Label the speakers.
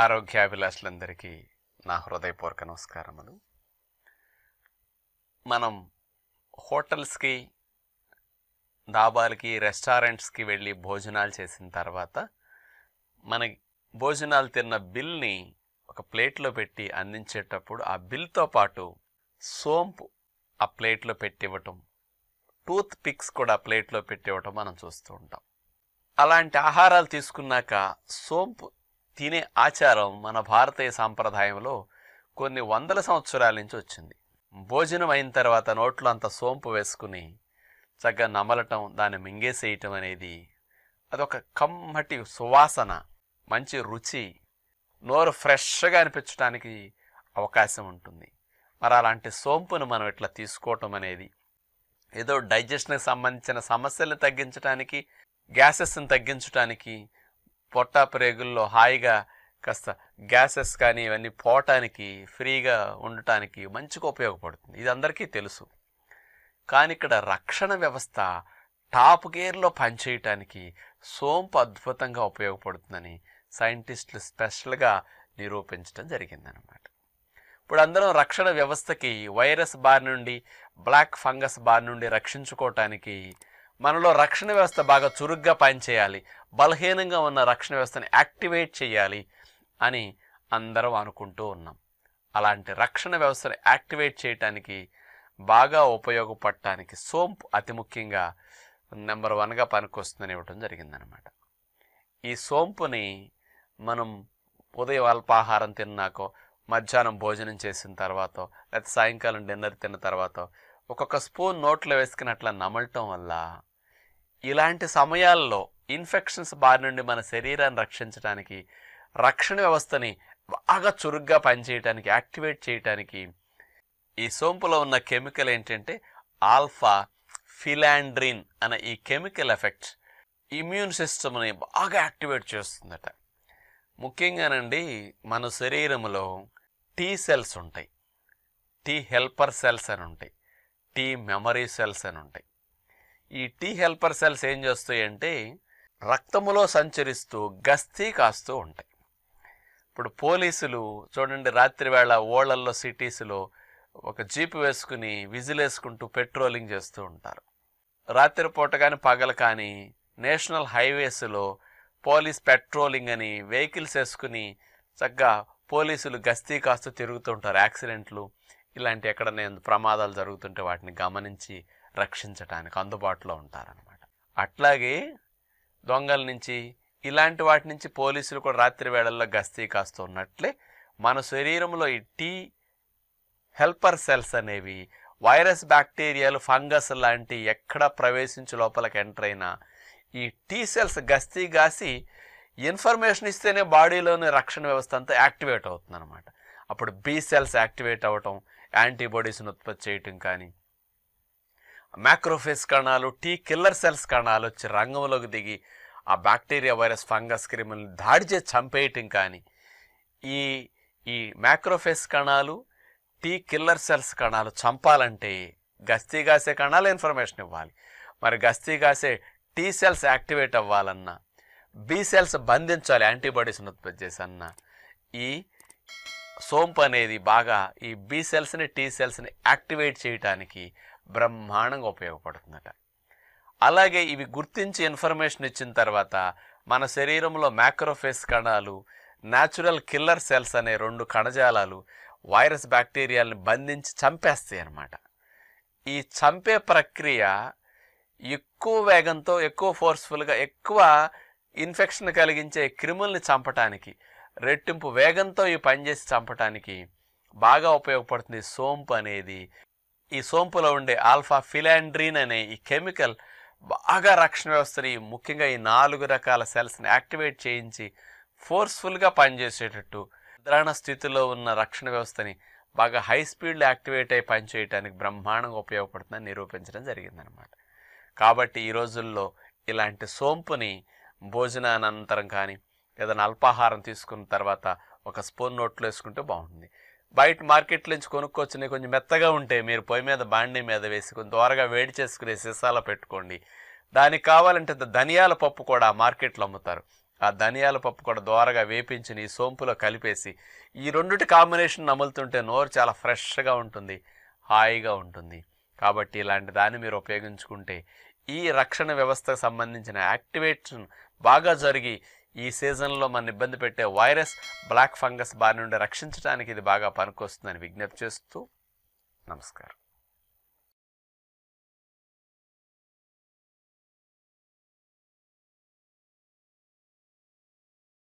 Speaker 1: ఆరోగ్యాభిలాషులందరికీ నా హృదయపూర్వక నమస్కారములు మనం హోటల్స్కి డాబాలకి రెస్టారెంట్స్కి వెళ్ళి భోజనాలు చేసిన తర్వాత మన భోజనాలు తిన్న బిల్ని ఒక ప్లేట్లో పెట్టి అందించేటప్పుడు ఆ బిల్తో పాటు సోంపు ఆ ప్లేట్లో పెట్టివ్వటం టూత్ పిక్స్ కూడా ప్లేట్లో పెట్టివ్వటం మనం చూస్తూ ఉంటాం అలాంటి ఆహారాలు తీసుకున్నాక సోంపు తినే ఆచారం మన భారతీయ సాంప్రదాయంలో కొన్ని వందల సంవత్సరాల నుంచి వచ్చింది భోజనం అయిన తర్వాత నోట్లో అంత సోంపు వేసుకుని చక్కగా నమలటం దాన్ని మింగేసేయటం అనేది అదొక కమ్మటి సువాసన మంచి రుచి నోరు ఫ్రెష్గా అనిపించడానికి అవకాశం ఉంటుంది మరి అలాంటి సోంపును మనం ఇట్లా తీసుకోవటం అనేది ఏదో డైజెషన్కి సంబంధించిన సమస్యలను తగ్గించడానికి గ్యాసెస్ని తగ్గించడానికి పొట్ట ప్రేగుల్లో హాయిగా కాస్త గ్యాసెస్ కానీ ఇవన్నీ పోవటానికి ఫ్రీగా ఉండటానికి మంచిగా ఉపయోగపడుతుంది ఇది అందరికీ తెలుసు కానీ ఇక్కడ రక్షణ వ్యవస్థ టాప్ గేర్లో పనిచేయటానికి సోంపు అద్భుతంగా ఉపయోగపడుతుందని సైంటిస్టులు స్పెషల్గా నిరూపించడం జరిగిందనమాట ఇప్పుడు అందరం రక్షణ వ్యవస్థకి వైరస్ బారి నుండి బ్లాక్ ఫంగస్ బారి నుండి రక్షించుకోవటానికి మనలో రక్షణ వ్యవస్థ బాగా చురుగ్గా పనిచేయాలి బలహీనంగా ఉన్న రక్షణ వ్యవస్థని యాక్టివేట్ చేయాలి అని అందరం అనుకుంటూ ఉన్నాం అలాంటి రక్షణ వ్యవస్థను యాక్టివేట్ చేయటానికి బాగా ఉపయోగపడటానికి సోంపు అతి ముఖ్యంగా నెంబర్ వన్గా పనికొస్తుందని ఇవ్వటం జరిగిందనమాట ఈ సోంపుని మనం ఉదయం అల్పాహారం తిన్నాకో మధ్యాహ్నం భోజనం చేసిన తర్వాత లేకపోతే సాయంకాలం డిన్నర్ తిన్న తర్వాత ఒక్కొక్క స్పూన్ నోట్లో వేసుకున్నట్ల నమలటం వల్ల ఇలాంటి సమయాల్లో ఇన్ఫెక్షన్స్ బారి నుండి మన శరీరాన్ని రక్షించడానికి రక్షణ వ్యవస్థని బాగా చురుగ్గా పనిచేయటానికి యాక్టివేట్ చేయటానికి ఈ సోంపులో ఉన్న కెమికల్ ఏంటంటే ఆల్ఫా ఫిలాండ్రిన్ అనే ఈ కెమికల్ ఎఫెక్ట్ ఇమ్యూన్ సిస్టమ్ని బాగా యాక్టివేట్ చేస్తుందట ముఖ్యంగానండి మన శరీరంలో టీ సెల్స్ ఉంటాయి టీ హెల్పర్ సెల్స్ అని ఉంటాయి టీ మెమరీ సెల్స్ అని ఉంటాయి ఈ టీ హెల్పర్ సెల్స్ ఏం చేస్తాయి అంటే రక్తములో సంచరిస్తూ గస్తీ కాస్తూ ఉంటాయి ఇప్పుడు పోలీసులు చూడండి రాత్రి వేళ ఓళ్లల్లో సిటీస్లో ఒక జీప్ వేసుకుని విజిలేసుకుంటూ పెట్రోలింగ్ చేస్తూ ఉంటారు రాత్రిపూట కానీ పగలు కానీ నేషనల్ హైవేస్లో పోలీస్ పెట్రోలింగ్ అని వెహికల్స్ వేసుకుని చక్కగా పోలీసులు గస్తీ కాస్తూ తిరుగుతుంటారు యాక్సిడెంట్లు ఇలాంటి ఎక్కడనే ప్రమాదాలు జరుగుతుంటే వాటిని గమనించి రక్షించటానికి అందుబాటులో ఉంటారనమాట అట్లాగే దొంగల నుంచి ఇలాంటి వాటి నుంచి పోలీసులు కూడా రాత్రి వేళల్లో గస్తీ కాస్తున్నట్లే మన శరీరంలో ఈ టీ హెల్పర్ సెల్స్ అనేవి వైరస్ బ్యాక్టీరియాలు ఫంగస్ లాంటి ఎక్కడ ప్రవేశించి లోపలికి ఎంటర్ అయినా ఈ టీ సెల్స్ గస్తీ గాసి ఇన్ఫర్మేషన్ ఇస్తేనే బాడీలోని రక్షణ వ్యవస్థ అంతా యాక్టివేట్ అవుతుంది అనమాట అప్పుడు బీ సెల్స్ యాక్టివేట్ అవ్వటం యాంటీబాడీస్ని ఉత్పత్తి చేయటం కానీ మ్యాక్రోఫేస్ కణాలు టీ కిల్లర్ సెల్స్ కణాలు వచ్చి రంగంలోకి దిగి ఆ బ్యాక్టీరియా వైరస్ ఫంగస్ క్రిములను దాడి చేసి చంపేయటం కానీ ఈ ఈ మ్యాక్రోఫేస్ కణాలు టీ కిల్లర్ సెల్స్ కణాలు చంపాలంటే గస్తీ కాసే కణాలు ఇన్ఫర్మేషన్ ఇవ్వాలి మరి గస్తీ కాసే టీ సెల్స్ యాక్టివేట్ అవ్వాలన్నా బి సెల్స్ బంధించాలి యాంటీబాడీస్ని ఉత్పత్తి చేసన్నా ఈ సోంపు అనేది బాగా ఈ బి సెల్స్ని టీ సెల్స్ని యాక్టివేట్ చేయటానికి బ్రహ్మాండంగా ఉపయోగపడుతుందట అలాగే ఇవి గుర్తించి ఇన్ఫర్మేషన్ ఇచ్చిన తర్వాత మన శరీరంలో మ్యాక్రోఫేస్ కణాలు న్యాచురల్ కిల్లర్ సెల్స్ అనే రెండు కణజాలాలు వైరస్ బ్యాక్టీరియాల్ని బంధించి చంపేస్తాయి అన్నమాట ఈ చంపే ప్రక్రియ ఎక్కువ వేగంతో ఎక్కువ ఫోర్స్ఫుల్గా ఎక్కువ ఇన్ఫెక్షన్ కలిగించే క్రిముల్ని చంపటానికి రెట్టింపు వేగంతో ఈ పనిచేసి చంపటానికి బాగా ఉపయోగపడుతుంది సోంపు అనేది ఈ సోంపులో ఉండే ఆల్ఫా ఫిలాండ్రీన్ అనే ఈ కెమికల్ బాగా రక్షణ వ్యవస్థని ముఖ్యంగా ఈ నాలుగు రకాల సెల్స్ని యాక్టివేట్ చేయించి ఫోర్స్ఫుల్గా పనిచేసేటట్టు నిద్రాణ స్థితిలో ఉన్న రక్షణ వ్యవస్థని బాగా హై స్పీడ్లో యాక్టివేట్ అయ్యి పనిచేయడానికి బ్రహ్మాండంగా ఉపయోగపడుతుందని నిరూపించడం జరిగిందనమాట కాబట్టి ఈ రోజుల్లో ఇలాంటి సోంపుని భోజనానంతరం కానీ ఏదైనా అల్పాహారం తీసుకున్న తర్వాత ఒక స్పూన్ నోట్లో వేసుకుంటే బాగుంటుంది బయట మార్కెట్లో నుంచి కొనుక్కొచ్చినవి కొంచెం మెత్తగా ఉంటాయి మీరు పొయ్యి మీద బాండీ మీద వేసి కొంచెం వేడి చేసుకునే సీసాల పెట్టుకోండి దానికి కావాలంటే ధనియాల పప్పు కూడా మార్కెట్లో అమ్ముతారు ఆ ధనియాల పప్పు కూడా ద్వారగా వేపించి ఈ సోంపులో కలిపేసి ఈ రెండుటి కాంబినేషన్ అమలుతుంటే నోరు చాలా ఫ్రెష్గా ఉంటుంది హాయిగా ఉంటుంది కాబట్టి ఇలాంటి దాన్ని మీరు ఉపయోగించుకుంటే ఈ రక్షణ వ్యవస్థకు సంబంధించిన యాక్టివేషన్ బాగా జరిగి ఈ సీజన్లో మన ఇబ్బంది పెట్టే వైరస్ బ్లాక్ ఫంగస్ బారి నుండి రక్షించడానికి ఇది బాగా పనికొస్తుందని విజ్ఞప్తి చేస్తూ నమస్కారం